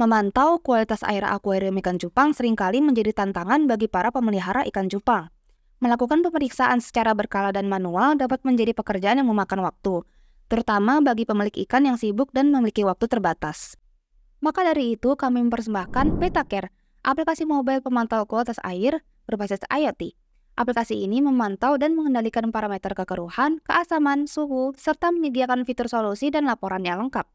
Memantau kualitas air akuarium ikan cupang seringkali menjadi tantangan bagi para pemelihara ikan cupang. Melakukan pemeriksaan secara berkala dan manual dapat menjadi pekerjaan yang memakan waktu, terutama bagi pemilik ikan yang sibuk dan memiliki waktu terbatas. Maka dari itu, kami mempersembahkan Petacare, aplikasi mobile pemantau kualitas air berbasis IoT. Aplikasi ini memantau dan mengendalikan parameter kekeruhan, keasaman, suhu, serta menyediakan fitur solusi dan laporan yang lengkap.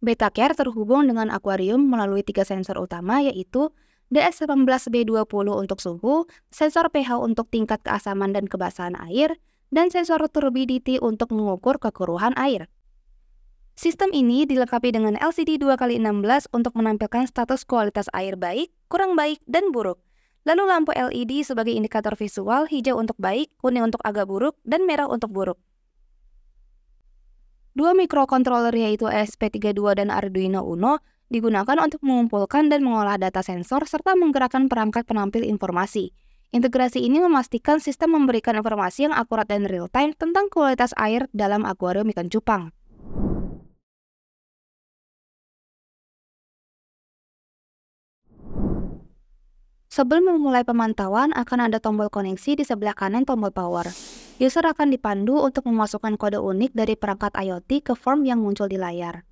BetaCare terhubung dengan akuarium melalui tiga sensor utama yaitu DS18B20 untuk suhu, sensor pH untuk tingkat keasaman dan kebasahan air, dan sensor turbidity untuk mengukur kekeruhan air. Sistem ini dilengkapi dengan LCD 2x16 untuk menampilkan status kualitas air baik, kurang baik, dan buruk. Lalu lampu LED sebagai indikator visual hijau untuk baik, kuning untuk agak buruk, dan merah untuk buruk. Dua mikrokontroler yaitu ESP32 dan Arduino Uno digunakan untuk mengumpulkan dan mengolah data sensor serta menggerakkan perangkat penampil informasi. Integrasi ini memastikan sistem memberikan informasi yang akurat dan real-time tentang kualitas air dalam akuarium ikan cupang. Sebelum memulai pemantauan, akan ada tombol koneksi di sebelah kanan tombol power. User akan dipandu untuk memasukkan kode unik dari perangkat IoT ke form yang muncul di layar.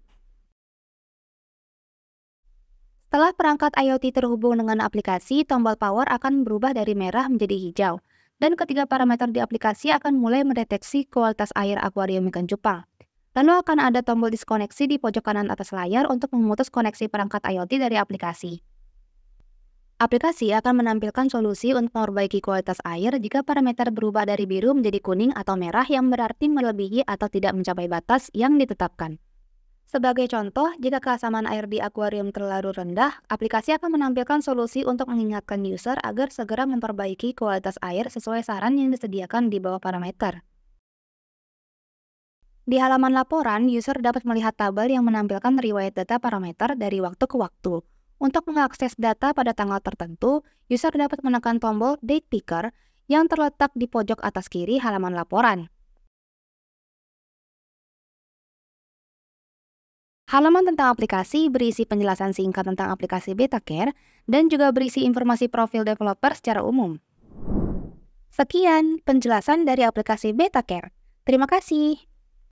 Setelah perangkat IoT terhubung dengan aplikasi, tombol power akan berubah dari merah menjadi hijau, dan ketiga parameter di aplikasi akan mulai mendeteksi kualitas air akuarium ikan cupang. Lalu akan ada tombol diskoneksi di pojok kanan atas layar untuk memutus koneksi perangkat IoT dari aplikasi. Aplikasi akan menampilkan solusi untuk memperbaiki kualitas air jika parameter berubah dari biru menjadi kuning atau merah yang berarti melebihi atau tidak mencapai batas yang ditetapkan. Sebagai contoh, jika keasaman air di akuarium terlalu rendah, aplikasi akan menampilkan solusi untuk mengingatkan user agar segera memperbaiki kualitas air sesuai saran yang disediakan di bawah parameter. Di halaman laporan, user dapat melihat tabel yang menampilkan riwayat data parameter dari waktu ke waktu. Untuk mengakses data pada tanggal tertentu, user dapat menekan tombol Date Picker yang terletak di pojok atas kiri halaman laporan. Halaman tentang aplikasi berisi penjelasan singkat tentang aplikasi BetaCare dan juga berisi informasi profil developer secara umum. Sekian penjelasan dari aplikasi BetaCare. Terima kasih.